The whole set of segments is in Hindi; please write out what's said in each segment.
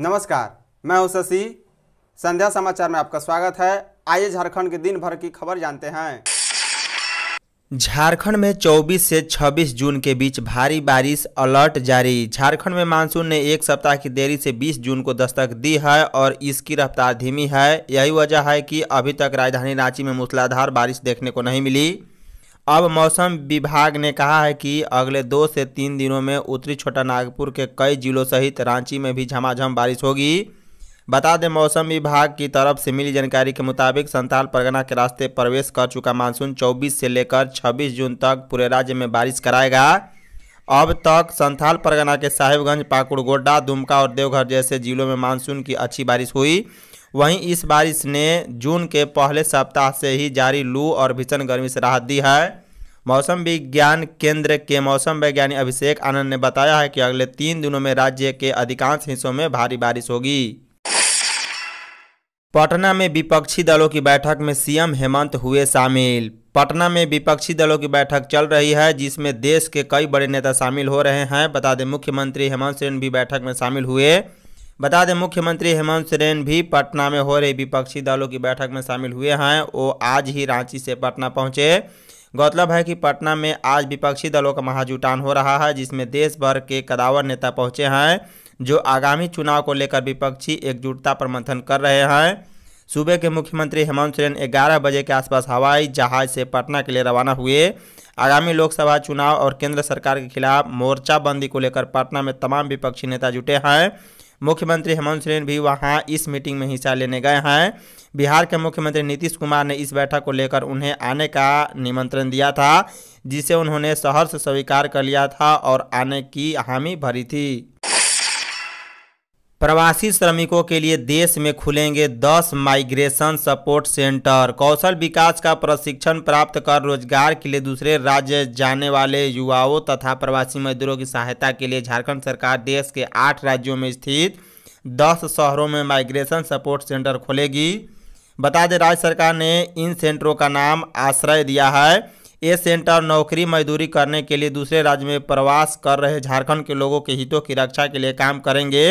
नमस्कार मैं हूं शशि संध्या समाचार में आपका स्वागत है आइए झारखंड के दिन भर की खबर जानते हैं झारखंड में 24 से 26 जून के बीच भारी बारिश अलर्ट जारी झारखंड में मानसून ने एक सप्ताह की देरी से 20 जून को दस्तक दी है और इसकी रफ्तार धीमी है यही वजह है कि अभी तक राजधानी रांची में मूसलाधार बारिश देखने को नहीं मिली अब मौसम विभाग ने कहा है कि अगले दो से तीन दिनों में उत्तरी छोटा नागपुर के कई जिलों सहित रांची में भी झमाझम बारिश होगी बता दें मौसम विभाग की तरफ से मिली जानकारी के मुताबिक संताल परगना के रास्ते प्रवेश कर चुका मानसून 24 से लेकर 26 जून तक पूरे राज्य में बारिश कराएगा अब तक संथाल परगना के साहिबगंज पाकुड़ गोड्डा दुमका और देवघर जैसे जिलों में मानसून की अच्छी बारिश हुई वहीं इस बारिश ने जून के पहले सप्ताह से ही जारी लू और भीषण गर्मी से राहत दी है मौसम विज्ञान केंद्र के मौसम वैज्ञानिक अभिषेक आनंद ने बताया है कि अगले तीन दिनों में राज्य के अधिकांश हिस्सों में भारी बारिश होगी पटना में विपक्षी दलों की बैठक में सीएम हेमंत हुए शामिल पटना में विपक्षी दलों की बैठक चल रही है जिसमें देश के कई बड़े नेता शामिल हो रहे हैं बता दें मुख्यमंत्री हेमंत सोरेन भी बैठक में शामिल हुए बता दें मुख्यमंत्री हेमंत सोरेन भी पटना में हो रही विपक्षी दलों की बैठक में शामिल हुए हैं वो आज ही रांची से पटना पहुंचे गौरतलब है कि पटना में आज विपक्षी दलों का महाजुटान हो रहा है जिसमें देश भर के कदावर नेता पहुंचे हैं जो आगामी चुनाव को लेकर विपक्षी एकजुटता पर मंथन कर रहे हैं सूबे के मुख्यमंत्री हेमंत सोरेन ग्यारह बजे के आसपास हवाई जहाज से पटना के लिए रवाना हुए आगामी लोकसभा चुनाव और केंद्र सरकार के खिलाफ मोर्चाबंदी को लेकर पटना में तमाम विपक्षी नेता जुटे हैं मुख्यमंत्री हेमंत सोरेन भी वहाँ इस मीटिंग में हिस्सा लेने गए हैं बिहार के मुख्यमंत्री नीतीश कुमार ने इस बैठक को लेकर उन्हें आने का निमंत्रण दिया था जिसे उन्होंने सहर्ष स्वीकार कर लिया था और आने की हामी भरी थी प्रवासी श्रमिकों के लिए देश में खुलेंगे 10 माइग्रेशन सपोर्ट सेंटर कौशल विकास का प्रशिक्षण प्राप्त कर रोजगार के लिए दूसरे राज्य जाने वाले युवाओं तथा प्रवासी मजदूरों की सहायता के लिए झारखंड सरकार देश के आठ राज्यों में स्थित 10 शहरों में माइग्रेशन सपोर्ट सेंटर खोलेगी बता दें राज्य सरकार ने इन सेंटरों का नाम आश्रय दिया है ये सेंटर नौकरी मजदूरी करने के लिए दूसरे राज्य में प्रवास कर रहे झारखंड के लोगों के हितों की रक्षा के लिए काम करेंगे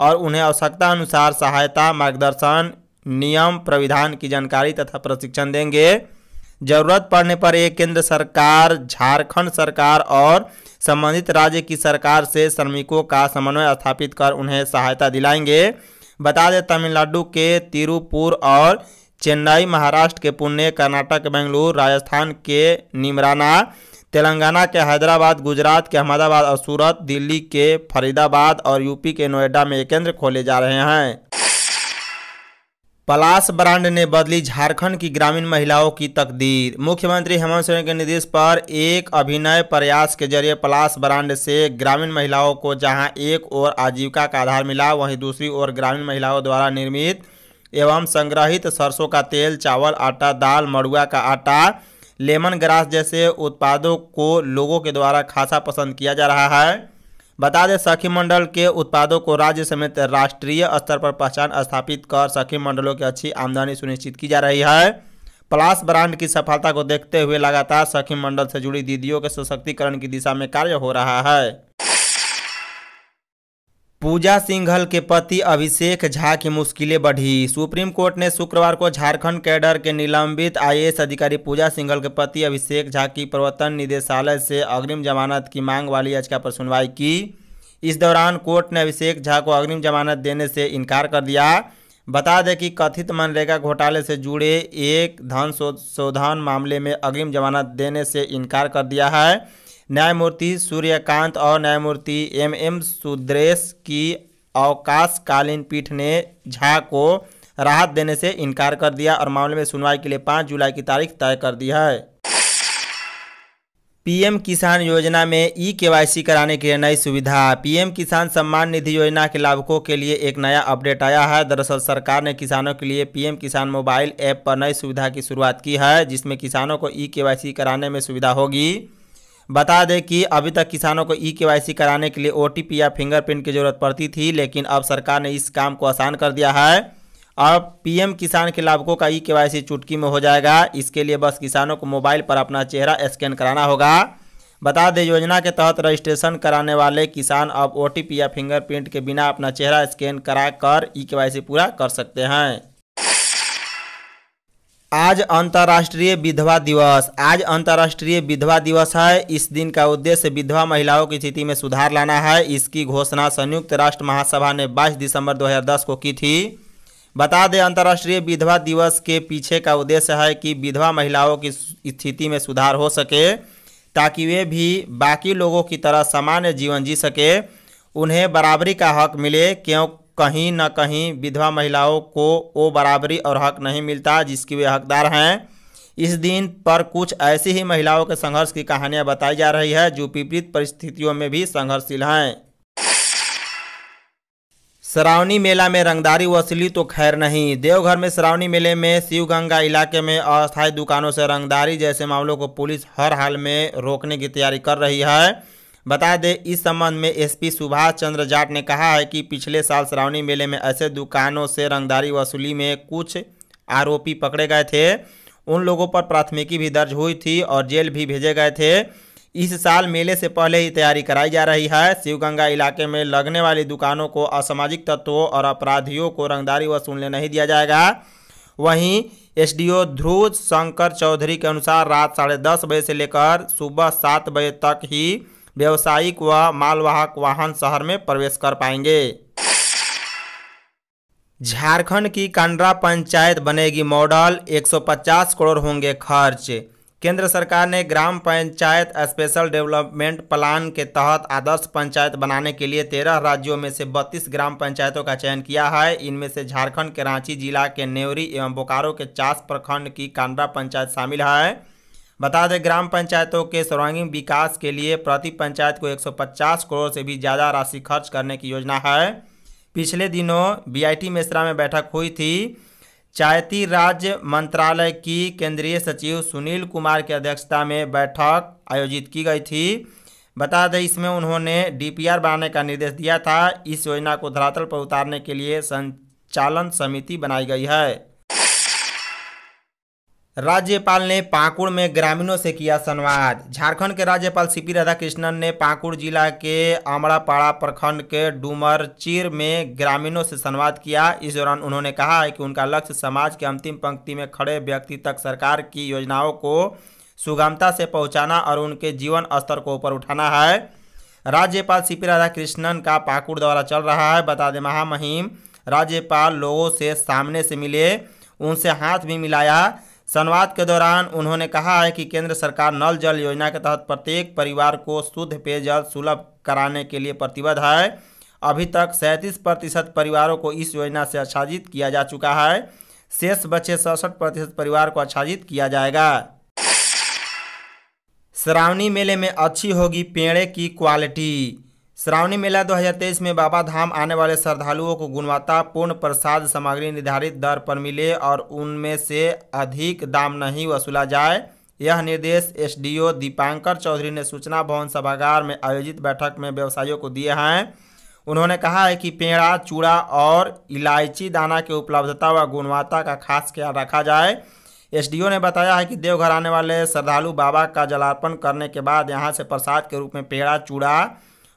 और उन्हें आवश्यकता अनुसार सहायता मार्गदर्शन नियम प्रविधान की जानकारी तथा प्रशिक्षण देंगे जरूरत पड़ने पर ये केंद्र सरकार झारखंड सरकार और संबंधित राज्य की सरकार से श्रमिकों का समन्वय स्थापित कर उन्हें सहायता दिलाएंगे बता दें तमिलनाडु के तिरुपुर और चेन्नई महाराष्ट्र के पुणे कर्नाटक बेंगलुरु राजस्थान के निमराना तेलंगाना के हैदराबाद गुजरात के अहमदाबाद और सूरत दिल्ली के फरीदाबाद और यूपी के नोएडा में केंद्र खोले जा रहे हैं पलाश ब्रांड ने बदली झारखंड की ग्रामीण महिलाओं की तकदीर मुख्यमंत्री हेमंत सोरेन के निर्देश पर एक अभिनय प्रयास के जरिए पलाश ब्रांड से ग्रामीण महिलाओं को जहां एक ओर आजीविका का आधार मिला वहीं दूसरी ओर ग्रामीण महिलाओं द्वारा निर्मित एवं संग्रहित सरसों का तेल चावल आटा दाल मड़ुआ का आटा लेमन ग्रास जैसे उत्पादों को लोगों के द्वारा खासा पसंद किया जा रहा है बता दें सखी मंडल के उत्पादों को राज्य समेत राष्ट्रीय स्तर पर पहचान स्थापित कर सखी मंडलों की अच्छी आमदनी सुनिश्चित की जा रही है प्लास ब्रांड की सफलता को देखते हुए लगातार सखी मंडल से जुड़ी दीदियों के सशक्तिकरण की दिशा में कार्य हो रहा है पूजा सिंघल के पति अभिषेक झा की मुश्किलें बढ़ी सुप्रीम कोर्ट ने शुक्रवार को झारखंड कैडर के निलंबित आईएएस अधिकारी पूजा सिंघल के पति अभिषेक झा की प्रवर्तन निदेशालय से अग्रिम जमानत की मांग वाली याचिका पर सुनवाई की इस दौरान कोर्ट ने अभिषेक झा को अग्रिम जमानत देने से इनकार कर दिया बता दें कि कथित मनरेगा घोटाले से जुड़े एक धन शोधन मामले में अग्रिम जमानत देने से इनकार कर दिया है न्यायमूर्ति सूर्यकांत और न्यायमूर्ति एम एम सुद्रेश की अवकाशकालीन पीठ ने झा को राहत देने से इनकार कर दिया और मामले में सुनवाई के लिए पाँच जुलाई की तारीख तय कर दी है पीएम किसान योजना में ई केवाईसी कराने के लिए नई सुविधा पीएम किसान सम्मान निधि योजना के लाभुकों के लिए एक नया अपडेट आया है दरअसल सरकार ने किसानों के लिए पीएम किसान मोबाइल ऐप पर नई सुविधा की शुरुआत की है जिसमें किसानों को ई केवाईसी कराने में सुविधा होगी बता दें कि अभी तक किसानों को ई के कराने के लिए ओ या फिंगरप्रिंट की ज़रूरत पड़ती थी लेकिन अब सरकार ने इस काम को आसान कर दिया है अब पीएम किसान के लाभकों का ई के चुटकी में हो जाएगा इसके लिए बस किसानों को मोबाइल पर अपना चेहरा स्कैन कराना होगा बता दें योजना के तहत रजिस्ट्रेशन कराने वाले किसान अब ओ या फिंगरप्रिंट के बिना अपना चेहरा स्कैन करा कर ई के पूरा कर सकते हैं आज अंतर्राष्ट्रीय विधवा दिवस आज अंतर्राष्ट्रीय विधवा दिवस है इस दिन का उद्देश्य विधवा महिलाओं की स्थिति में सुधार लाना है इसकी घोषणा संयुक्त राष्ट्र महासभा ने 22 दिसंबर 2010 को की थी बता दें अंतर्राष्ट्रीय विधवा दिवस के पीछे का उद्देश्य है कि विधवा महिलाओं की स्थिति में सुधार हो सके ताकि वे भी बाकी लोगों की तरह सामान्य जीवन जी सके उन्हें बराबरी का हक मिले क्यों कहीं ना कहीं विधवा महिलाओं को वो बराबरी और हक नहीं मिलता जिसकी वे हकदार हैं इस दिन पर कुछ ऐसी ही महिलाओं के संघर्ष की कहानियां बताई जा रही है जो विपरीत परिस्थितियों में भी संघर्षशील हैं श्रावणी मेला में रंगदारी वसूली तो खैर नहीं देवघर में श्रावणी मेले में शिवगंगा इलाके में अस्थायी दुकानों से रंगदारी जैसे मामलों को पुलिस हर हाल में रोकने की तैयारी कर रही है बता दें इस संबंध में एसपी सुभाष चंद्र जाट ने कहा है कि पिछले साल श्रावणी मेले में ऐसे दुकानों से रंगदारी वसूली में कुछ आरोपी पकड़े गए थे उन लोगों पर प्राथमिकी भी दर्ज हुई थी और जेल भी भेजे गए थे इस साल मेले से पहले ही तैयारी कराई जा रही है शिवगंगा इलाके में लगने वाली दुकानों को असामाजिक तत्वों और अपराधियों को रंगदारी वसूलने नहीं दिया जाएगा वहीं एसडीओ ध्रुव शंकर चौधरी के अनुसार रात साढ़े दस बजे से लेकर सुबह सात बजे तक ही व्यावसायिक व वा मालवाहक वाहन शहर में प्रवेश कर पाएंगे झारखंड की कांड्रा पंचायत बनेगी मॉडल 150 करोड़ होंगे खर्च केंद्र सरकार ने ग्राम पंचायत स्पेशल डेवलपमेंट प्लान के तहत आदर्श पंचायत बनाने के लिए तेरह राज्यों में से बत्तीस ग्राम पंचायतों का चयन किया है इनमें से झारखंड के रांची जिला के नेवरी एवं बोकारो के चास प्रखंड की कांड्रा पंचायत शामिल है बता दें ग्राम पंचायतों के सर्वांगीण विकास के लिए प्रति पंचायत को 150 करोड़ से भी ज़्यादा राशि खर्च करने की योजना है पिछले दिनों बीआईटी मिश्रा में बैठक हुई थी चायती राज्य मंत्रालय की केंद्रीय सचिव सुनील कुमार की अध्यक्षता में बैठक आयोजित की गई थी बता दें इसमें उन्होंने डीपीआर बनाने का निर्देश दिया था इस योजना को धरातल पर उतारने के लिए संचालन समिति बनाई गई है राज्यपाल ने पाकुड़ में ग्रामीणों से किया संवाद झारखंड के राज्यपाल सीपी राधाकृष्णन ने पाकुड़ जिला के आमड़ापाड़ा प्रखंड के डुमरचीर में ग्रामीणों से संवाद किया इस दौरान उन्होंने कहा है कि उनका लक्ष्य समाज के अंतिम पंक्ति में खड़े व्यक्ति तक सरकार की योजनाओं को सुगमता से पहुँचाना और उनके जीवन स्तर को ऊपर उठाना है राज्यपाल सीपी राधाकृष्णन का पाकुड़ दौरा चल रहा है बता दें महामहिम राज्यपाल लोगों से सामने से मिले उनसे हाथ भी मिलाया संवाद के दौरान उन्होंने कहा है कि केंद्र सरकार नल जल योजना के तहत प्रत्येक परिवार को शुद्ध पेयजल सुलभ कराने के लिए प्रतिबद्ध है अभी तक सैंतीस प्रतिशत परिवारों को इस योजना से आच्छादित किया जा चुका है शेष बचे सड़सठ प्रतिशत परिवार को आच्छादित किया जाएगा श्रावणी मेले में अच्छी होगी पेड़े की क्वालिटी श्रावणी मेला 2023 में बाबा धाम आने वाले श्रद्धालुओं को गुणवत्तापूर्ण प्रसाद सामग्री निर्धारित दर पर मिले और उनमें से अधिक दाम नहीं वसूला जाए यह निर्देश एसडीओ दीपांकर चौधरी ने सूचना भवन सभागार में आयोजित बैठक में व्यवसायियों को दिए हैं उन्होंने कहा है कि पेड़ा चूड़ा और इलायची दाना की उपलब्धता व गुणवत्ता का खास ख्याल रखा जाए एसडीओ ने बताया है कि देवघर आने वाले श्रद्धालु बाबा का जलार्पण करने के बाद यहाँ से प्रसाद के रूप में पेड़ा चूड़ा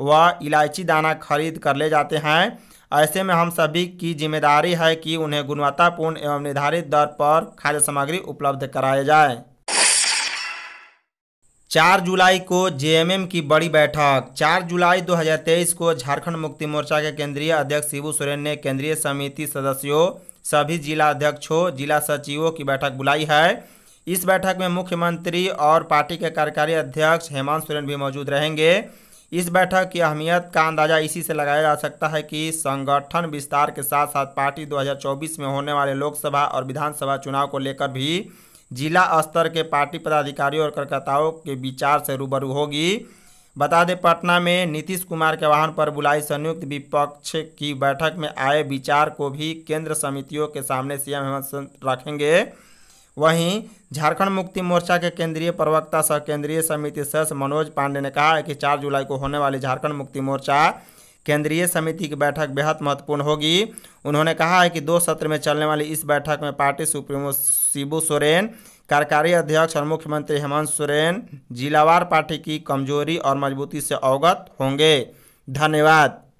वह इलायची दाना खरीद कर ले जाते हैं ऐसे में हम सभी की जिम्मेदारी है कि उन्हें गुणवत्तापूर्ण एवं निर्धारित दर पर खाद्य सामग्री उपलब्ध कराया जाए चार जुलाई को जेएमएम की बड़ी बैठक चार जुलाई 2023 को झारखंड मुक्ति मोर्चा के केंद्रीय अध्यक्ष शिबू सोरेन ने केंद्रीय समिति सदस्यों सभी जिला अध्यक्षों जिला सचिवों की बैठक बुलाई है इस बैठक में मुख्यमंत्री और पार्टी के कार्यकारी अध्यक्ष हेमंत सोरेन भी मौजूद रहेंगे इस बैठक की अहमियत का अंदाजा इसी से लगाया जा सकता है कि संगठन विस्तार के साथ साथ पार्टी 2024 में होने वाले लोकसभा और विधानसभा चुनाव को लेकर भी जिला स्तर के पार्टी पदाधिकारियों और कार्यकर्ताओं के विचार से रूबरू होगी बता दें पटना में नीतीश कुमार के वाहन पर बुलाई संयुक्त विपक्ष की बैठक में आए विचार को भी केंद्र समितियों के सामने सीएम हेमंत रखेंगे वहीं झारखंड मुक्ति मोर्चा के केंद्रीय प्रवक्ता सह केंद्रीय समिति सदस्य मनोज पांडे ने कहा है कि चार जुलाई को होने वाली झारखंड मुक्ति मोर्चा केंद्रीय समिति की बैठक बेहद महत्वपूर्ण होगी उन्होंने कहा है कि दो सत्र में चलने वाली इस बैठक में पार्टी सुप्रीमो शिबू सोरेन कार्यकारी अध्यक्ष और मुख्यमंत्री हेमंत सोरेन जिलावार पार्टी की कमजोरी और मजबूती से अवगत होंगे धन्यवाद